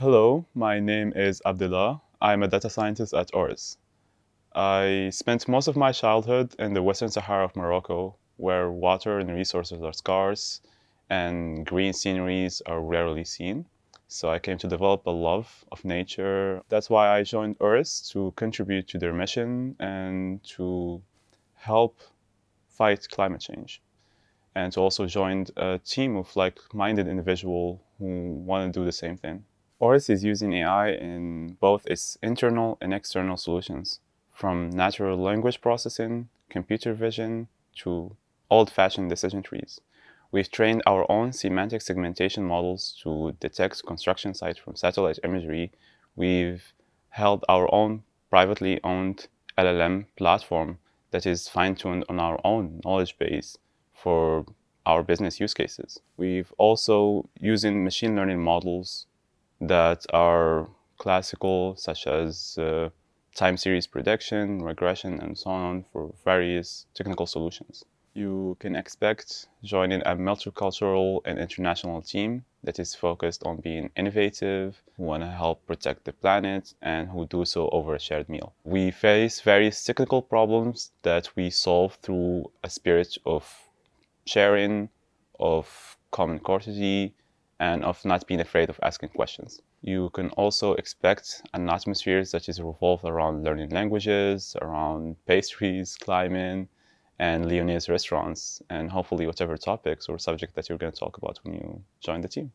Hello, my name is Abdullah. I'm a data scientist at ORIS. I spent most of my childhood in the Western Sahara of Morocco, where water and resources are scarce and green sceneries are rarely seen. So I came to develop a love of nature. That's why I joined ORIS to contribute to their mission and to help fight climate change and to also joined a team of like-minded individuals who want to do the same thing. Oris is using AI in both its internal and external solutions, from natural language processing, computer vision, to old-fashioned decision trees. We've trained our own semantic segmentation models to detect construction sites from satellite imagery. We've held our own privately owned LLM platform that is fine-tuned on our own knowledge base for our business use cases. We've also using machine learning models that are classical, such as uh, time series prediction, regression, and so on for various technical solutions. You can expect joining a multicultural and international team that is focused on being innovative, who want to help protect the planet, and who do so over a shared meal. We face various technical problems that we solve through a spirit of sharing, of common courtesy, and of not being afraid of asking questions. You can also expect an atmosphere that is revolved around learning languages, around pastries, climbing, and Leonese restaurants, and hopefully whatever topics or subject that you're going to talk about when you join the team.